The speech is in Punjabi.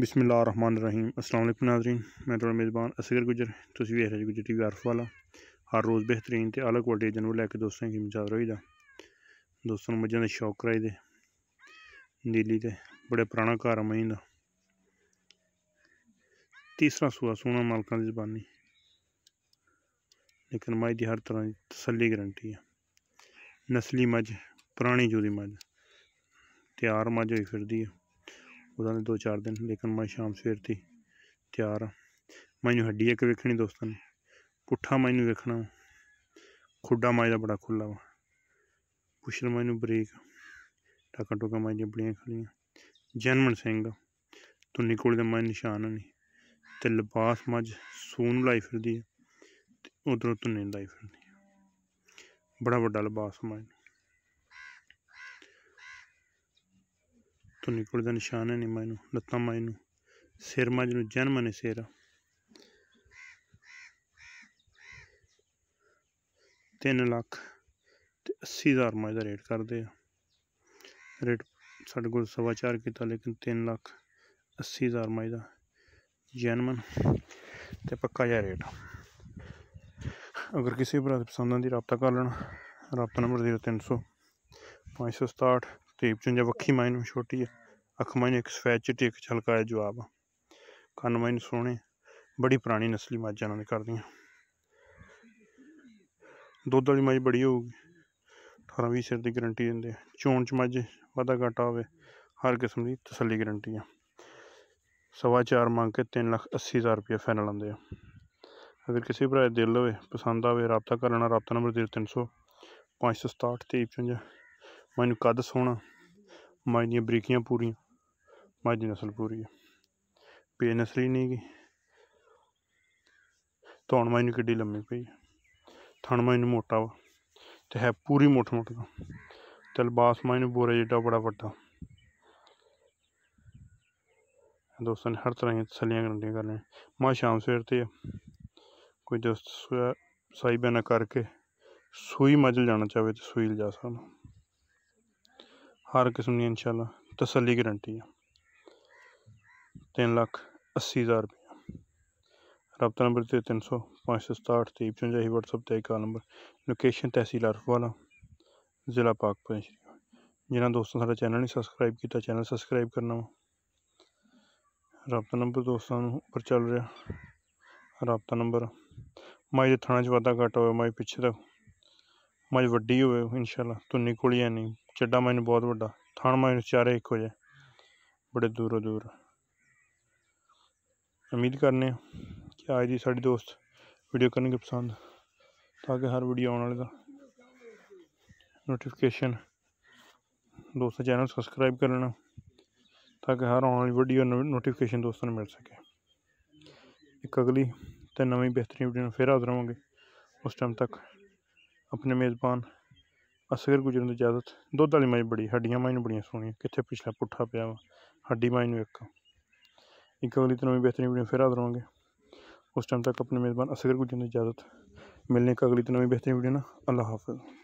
ਰਹੀਮ ਅਸਲਾਮ ਅਲੈਕੁਮ ਨਾਜ਼ਰੀਨ ਮੈਂ ਤੁਹਾਡਾ ਮੇਜ਼ਬਾਨ ਅਸਗਰ ਗੁਜਰ ਤੁਸੀਂ ਵੇਖ ਰਹੇ ਗੁਜਰ ਟੀਵੀ ਆਰਫ ਵਾਲਾ ਹਰ ਰੋਜ਼ ਬਿਹਤਰੀਨ ਤੇ ਆਲਾ ਕੁਆਲਿਟੀ ਜਨੂ ਲੈ ਕੇ ਦੋਸਤਾਂ ਕੀ ਮਜਾ ਰਹੀਦਾ ਦੋਸਤਾਂ ਨੂੰ ਮੱਝਾਂ ਦੇ ਸ਼ੌਕ ਕਰਾਈ ਦੇ ਨੀਲੀ ਤੇ ਬੜੇ ਪੁਰਾਣਾ ਘਰ ਆ ਦਾ ਤੀਸਰਾ ਸੂਆ ਸੋਨਾ ਮਾਲਕਾਂ ਦੀ ਜ਼ਬਾਨੀ ਲੇਕਿਨ ਮਾਈ ਦੀ ਹਰ ਤਰ੍ਹਾਂ ਦੀ ਤਸੱਲੀ ਗਰੰਟੀ ਆ ਨਸਲੀ ਮੱਝ ਪੁਰਾਣੀ ਜੂਰੀ ਮੱਝ ਤਿਆਰ ਮੱਝ ਹੋਈ ਫਿਰਦੀ ਆ ਉਹਦਾ ਨੇ 2-4 ਦਿਨ ਲੇਕਿਨ ਮੈਂ ਸ਼ਾਮ ਸਵੇਰ ਦੀ ਤਿਆਰ ਆ ਮੈਨੂੰ ਹੱਡੀ ਇੱਕ ਵੇਖਣੀ ਦੋਸਤਾਂ ਨੇ ਪੁੱਠਾ ਮੈਨੂੰ ਵੇਖਣਾ ਖੁੱਡਾ ਮਾਈ ਦਾ ਬੜਾ ਖੁੱਲਾ ਵਾ ਪੁਸ਼ਲ ਮੈਨੂੰ ਬ੍ਰੇਕ ਟਕਾ ਟੋਕਾ ਮੈਂ ਦੀਆਂ ਬੜੀਆਂ ਖਲੀਆਂ ਜਨਮਨ ਸਿੰਘ ਤੁੰਨੀ ਕੋਲ ਦਾ ਮੈਂ ਨਿਸ਼ਾਨ ਨਹੀਂ ਤੇ ਲਿਬਾਸ ਮੱਜ ਸੂਨ ਲਾਈ ਫਿਰਦੀ ਹੈ ਉਧਰੋਂ ਤੁੰਨੇ ਲਾਈ ਫਿਰਦੀ ਬੜਾ ਵੱਡਾ ਲਿਬਾਸ ਮੈਂ ਤੋਂ ਕੋਲ ਦਾ ਨਿਸ਼ਾਨ ਹੈ ਨੀ ਮੈਨੂੰ ਲੱਤਾਂ ਮਾਈ ਨੂੰ ਸਿਰ ਮਜ ਨੂੰ ਜਨਮ ਨੇ ਸੇਰਾ ਤਿੰਨ ਲੱਖ ਤੇ 80000 ਮੈਂ ਦਾ ਰੇਟ ਕਰਦੇ ਆ ਰੇਟ ਸਾਡੇ ਕੋਲ ਸਵਾ ਚਾਰ ਕੀਤਾ ਲੇਕਿਨ 3 ਲੱਖ 80000 ਮਾਜ ਦਾ ਜੈਨਮਨ ਤੇ ਪੱਕਾ ਜਿਹਾ ਰੇਟ ਅਗਰ ਕਿਸੇ ਭਰਾ ਪਸੰਦ ਦੀ ਰਾਬਤਾ ਕਰ ਲੈਣਾ ਰਾਬਤਾ ਨੰਬਰ 0300 567 ਤੇ 55 ਵੱਖੀ ਮਾਈ ਨੂੰ ਛੋਟੀ ਹੈ ਅੱਖ ਮਾਈ ਨੂੰ ਇੱਕ ਸਫੈਦ ਚਿੱਟੀ ਇੱਕ ਛਲਕਾ ਜਵਾਬ ਕੰਨ ਮਾਈ ਨੂੰ ਸੋਹਣੇ ਬੜੀ ਪੁਰਾਣੀ ਨਸਲੀ ਮਾਝਾਂ ਨਾਲ ਕਰਦੀਆਂ ਦੁੱਧ ਵਾਲੀ ਮਾਈ ਬੜੀ ਹੋਊਗੀ 18 20 ਸਿਰ ਦੀ ਗਾਰੰਟੀ ਦਿੰਦੇ ਆ ਚੋਣ ਚ ਮੱਝ ਵਾਧਾ ਘਾਟਾ ਹੋਵੇ ਹਰ ਕਿਸਮ ਦੀ ਤਸੱਲੀ ਗਾਰੰਟੀ ਆ ਸਵਾ ਚਾਰ ਮੰਗ ਕੇ 3 ਲੱਖ 80 ਹਜ਼ਾਰ ਰੁਪਏ ਫਾਈਨਲ ਆਉਂਦੇ ਆ ਅਗਰ ਕਿਸੇ ਭਰਾ ਦੇ ਦਿਲ ਹੋਵੇ ਪਸੰਦ ਆਵੇ ਰਾਬਤਾ ਕਰਨਾ ਰਾਬਤਾ ਨੰਬਰ 0300 567 2355 ਮੈਨੂੰ ਕੱਦ ਸੋਹਣਾ ਮਾਜ ਦੀਆਂ ਬਰੀਕੀਆਂ ਪੂਰੀਆਂ ਮਾਜ ਦੀ ਨਸਲ ਪੂਰੀ ਹੈ ਪੇ ਨਸਲੀ ਨਹੀਂ ਨਹੀਂਗੀ ਤੋਂ ਮਾਜ ਨੂੰ ਕਿੱਡੀ ਲੰਮੀ ਪਈ ਥਣ ਮਾਜ ਨੂੰ ਮੋਟਾ ਵਾ ਤੇ ਹੈ ਪੂਰੀ ਮੋਟ ਮੋਟ ਦਾ ਤੇ ਲਬਾਸ ਮਾਜ ਨੂੰ ਬੋਰੇ ਜਿੱਡਾ ਬੜਾ ਵੱਡਾ ਦੋਸਤਾਂ ਨੇ ਹਰ ਤਰ੍ਹਾਂ ਦੀਆਂ ਤਸਲੀਆਂ ਗਰੰਟੀਆਂ ਕਰਨੀਆਂ ਮਾ ਸ਼ਾਮ ਸਵੇਰ ਤੇ ਕੋਈ ਦੋਸਤ ਸਾਈ ਬੈਨਾ ਕਰਕੇ ਸੂਈ ਮਜਲ ਜਾਣਾ ਚਾਹਵੇ ਤੇ ਸੂਈ ਲਿਜਾ ਸਕਦਾ हर किस्म की इंशाला तसली गारंटी है तीन लख अस्सी हज़ार रुपया रबता नंबर तीन सौ पाँच सौ सताहठ तेई पचवंजा ही व्हाट्सअप ते नंबर लोकेशन तहसील अरफवाला ज़िला पाक शरीफ जिन्होंने दोस्तों साढ़ा चैनल नहीं सबसक्राइब किया चैनल सबसक्राइब करना वा रबता नंबर दोस्तों उपर चल रहा रबता नंबर माई के थाना च वाधा घाटा होया माई पिछे तक ਮੈਂ ਵੱਡੀ ਹੋਵੇ ਇਨਸ਼ਾਅੱਲਾ ਤੁੰਨੀ ਕੋਲੀ ਨਹੀਂ ਚੱਡਾ ਮੈਨੂੰ ਬਹੁਤ ਵੱਡਾ ਥਾਣ ਮੈਨੂੰ ਚਾਰੇ ਇੱਕ ਹੋ ਜਾ ਬੜੇ ਦੂਰੋਂ ਦੂਰ ਉਮੀਦ ਕਰਨੇ ਕਿ ਅੱਜ ਦੀ ਸਾਡੇ ਦੋਸਤ ਵੀਡੀਓ ਕਰਨਗੇ ਪਸੰਦ ਤਾਂ ਕਿ ਹਰ ਵੀਡੀਓ ਆਉਣ ਵਾਲੇ ਦਾ ਨੋਟੀਫਿਕੇਸ਼ਨ ਦੋਸਤਾਂ ਚੈਨਲ ਸਬਸਕ੍ਰਾਈਬ ਕਰ ਲੈਣਾ ਤਾਂ ਕਿ ਹਰ ਆਉਣ ਵਾਲੀ ਵੀਡੀਓ ਨੋਟੀਫਿਕੇਸ਼ਨ ਦੋਸਤਾਂ ਨੂੰ ਮਿਲ ਸਕੇ ਇੱਕ ਅਗਲੀ ਤੇ ਨਵੀਂ ਬਿਹਤਰੀਨ ਵੀਡੀਓ ਨਾਲ ਫੇਰ ਹਾਜ਼ਰ ਹੋਵਾਂਗੇ ਉਸ ਟਾਈਮ ਤੱਕ अपने मेज़बान असगर गुजर की इजाजत दुद्ध आई माई बड़ी हड्डिया माई बड़ी सोहनिया कितने पिछला पुट्ठा पिया वा हड्डी माई एक एक अगली तरह भी बेहतरीन वीडियो फिर हाजिर होंगे उस टाइम तक अपने मेज़बान असगर गुजर की इजाजत मिलने का अगली तरह भी बेहतरीन वीडियो ना अल्लाह हाफिज़